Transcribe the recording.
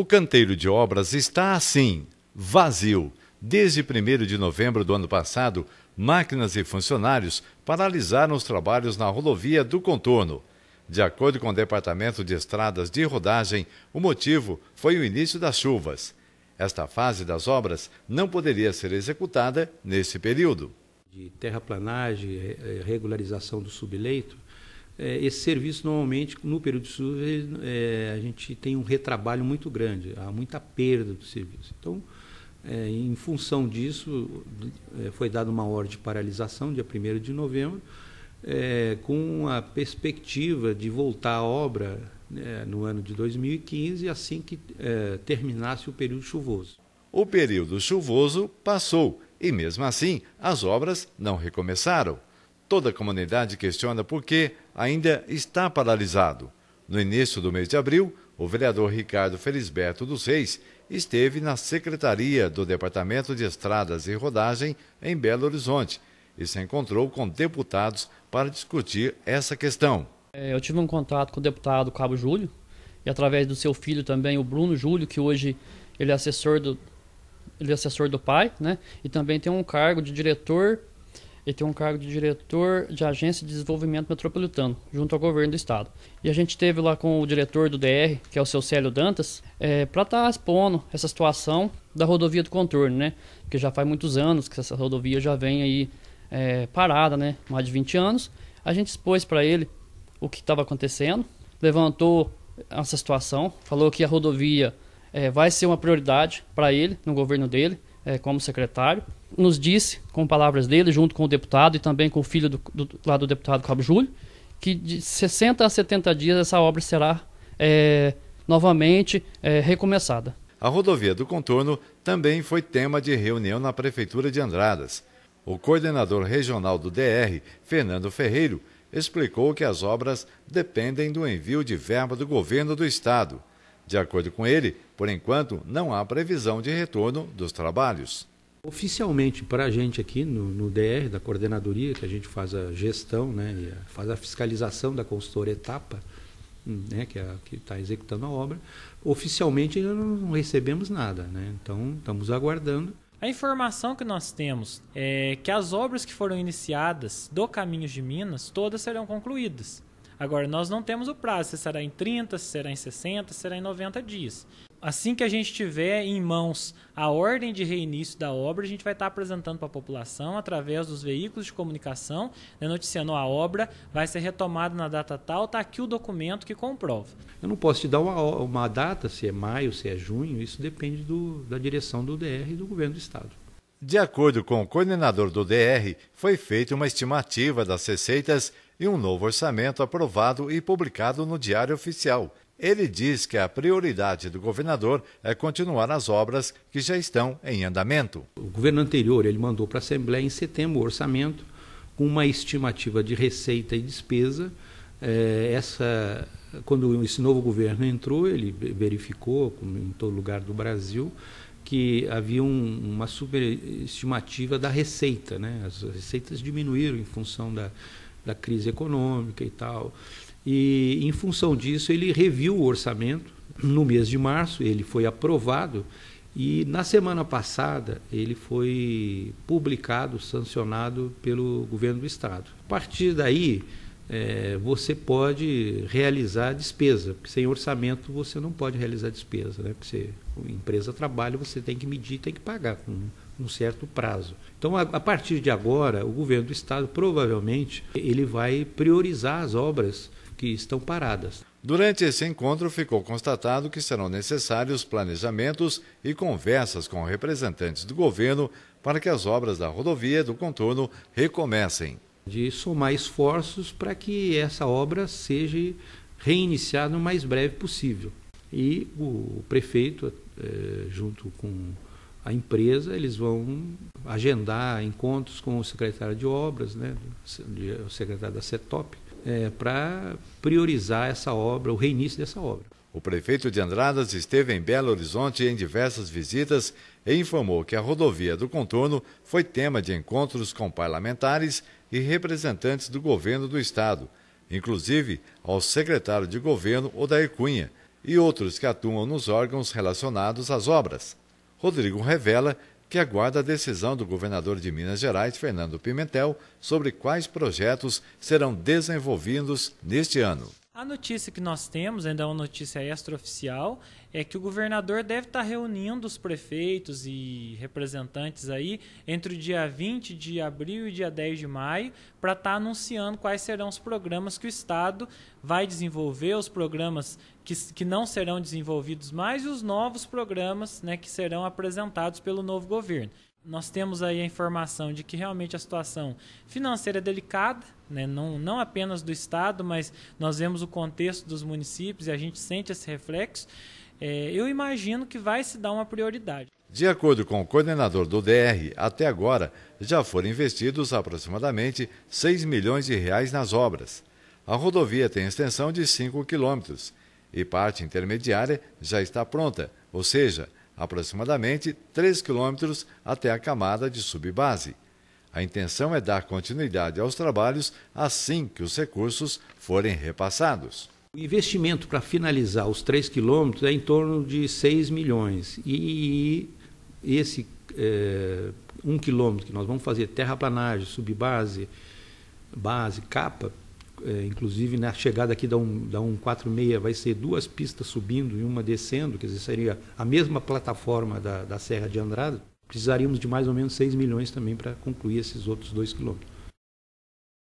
O canteiro de obras está assim, vazio. Desde 1 de novembro do ano passado, máquinas e funcionários paralisaram os trabalhos na rodovia do contorno. De acordo com o Departamento de Estradas de Rodagem, o motivo foi o início das chuvas. Esta fase das obras não poderia ser executada nesse período. De terraplanagem, eh, regularização do subleito, é, esse serviço normalmente no período de chuva é, a gente tem um retrabalho muito grande, há muita perda do serviço. Então, é, em função disso, é, foi dada uma ordem de paralisação dia 1 de novembro, é, com a perspectiva de voltar à obra né, no ano de 2015, assim que é, terminasse o período chuvoso. O período chuvoso passou e, mesmo assim, as obras não recomeçaram. Toda a comunidade questiona por que ainda está paralisado. No início do mês de abril, o vereador Ricardo Felisberto dos Reis esteve na Secretaria do Departamento de Estradas e Rodagem em Belo Horizonte e se encontrou com deputados para discutir essa questão. É, eu tive um contato com o deputado Cabo Júlio e através do seu filho também, o Bruno Júlio, que hoje ele é assessor do, ele é assessor do pai, né? E também tem um cargo de diretor ele tem um cargo de diretor de Agência de Desenvolvimento Metropolitano, junto ao governo do estado. E a gente teve lá com o diretor do DR, que é o seu Célio Dantas, é, para estar tá expondo essa situação da rodovia do contorno, né? Que já faz muitos anos que essa rodovia já vem aí é, parada, né? Mais de 20 anos. A gente expôs para ele o que estava acontecendo, levantou essa situação, falou que a rodovia é, vai ser uma prioridade para ele, no governo dele, é, como secretário, nos disse, com palavras dele, junto com o deputado e também com o filho do, do, lá do deputado Cabo Júlio, que de 60 a 70 dias essa obra será é, novamente é, recomeçada. A rodovia do contorno também foi tema de reunião na Prefeitura de Andradas. O coordenador regional do DR, Fernando Ferreiro, explicou que as obras dependem do envio de verba do governo do estado de acordo com ele, por enquanto, não há previsão de retorno dos trabalhos. Oficialmente, para a gente aqui no, no, DR, da coordenadoria, que a gente faz a gestão, né, faz a fiscalização da consultora Etapa, né, que é, está executando a obra, oficialmente ainda não recebemos nada. Né? Então, estamos aguardando. A informação que nós temos é que as obras que foram iniciadas do Caminhos de Minas, todas serão concluídas. Agora, nós não temos o prazo, se será em 30, se será em 60, se será em 90 dias. Assim que a gente tiver em mãos a ordem de reinício da obra, a gente vai estar apresentando para a população através dos veículos de comunicação, né, noticiando a obra, vai ser retomada na data tal, está aqui o documento que comprova. Eu não posso te dar uma, uma data, se é maio, se é junho, isso depende do, da direção do DR e do governo do Estado. De acordo com o coordenador do DR, foi feita uma estimativa das receitas e um novo orçamento aprovado e publicado no Diário Oficial. Ele diz que a prioridade do governador é continuar as obras que já estão em andamento. O governo anterior ele mandou para a Assembleia em setembro o orçamento com uma estimativa de receita e despesa. É, essa, quando esse novo governo entrou, ele verificou, como em todo lugar do Brasil, que havia um, uma superestimativa da receita, né? As receitas diminuíram em função da, da crise econômica e tal. E em função disso ele reviu o orçamento no mês de março, ele foi aprovado e na semana passada ele foi publicado, sancionado pelo governo do estado. A partir daí, é, você pode realizar despesa, porque sem orçamento você não pode realizar despesa, né? Porque você, empresa trabalha, você tem que medir, tem que pagar com um certo prazo. Então, a, a partir de agora, o governo do estado provavelmente ele vai priorizar as obras que estão paradas. Durante esse encontro, ficou constatado que serão necessários planejamentos e conversas com representantes do governo para que as obras da rodovia do contorno recomecem de somar esforços para que essa obra seja reiniciada o mais breve possível. E o prefeito, eh, junto com a empresa, eles vão agendar encontros com o secretário de obras, né, o secretário da CETOP, é, eh, para priorizar essa obra, o reinício dessa obra. O prefeito de Andradas esteve em Belo Horizonte em diversas visitas e informou que a rodovia do contorno foi tema de encontros com parlamentares e representantes do governo do Estado, inclusive ao secretário de governo Odair Cunha e outros que atuam nos órgãos relacionados às obras. Rodrigo revela que aguarda a decisão do governador de Minas Gerais, Fernando Pimentel, sobre quais projetos serão desenvolvidos neste ano. A notícia que nós temos, ainda é uma notícia extraoficial, é que o governador deve estar reunindo os prefeitos e representantes aí entre o dia 20 de abril e dia 10 de maio para estar tá anunciando quais serão os programas que o Estado vai desenvolver, os programas que, que não serão desenvolvidos mais e os novos programas né, que serão apresentados pelo novo governo nós temos aí a informação de que realmente a situação financeira é delicada, né? não, não apenas do Estado, mas nós vemos o contexto dos municípios e a gente sente esse reflexo. É, eu imagino que vai se dar uma prioridade. De acordo com o coordenador do DR, até agora já foram investidos aproximadamente 6 milhões de reais nas obras. A rodovia tem extensão de 5 quilômetros e parte intermediária já está pronta, ou seja, aproximadamente 3 quilômetros até a camada de subbase. A intenção é dar continuidade aos trabalhos assim que os recursos forem repassados. O investimento para finalizar os 3 quilômetros é em torno de 6 milhões. E esse é, um quilômetro que nós vamos fazer terraplanagem, subbase, base, capa, é, inclusive na chegada aqui da, um, da 146 vai ser duas pistas subindo e uma descendo, quer dizer, seria a mesma plataforma da, da Serra de Andrada, precisaríamos de mais ou menos 6 milhões também para concluir esses outros dois quilômetros.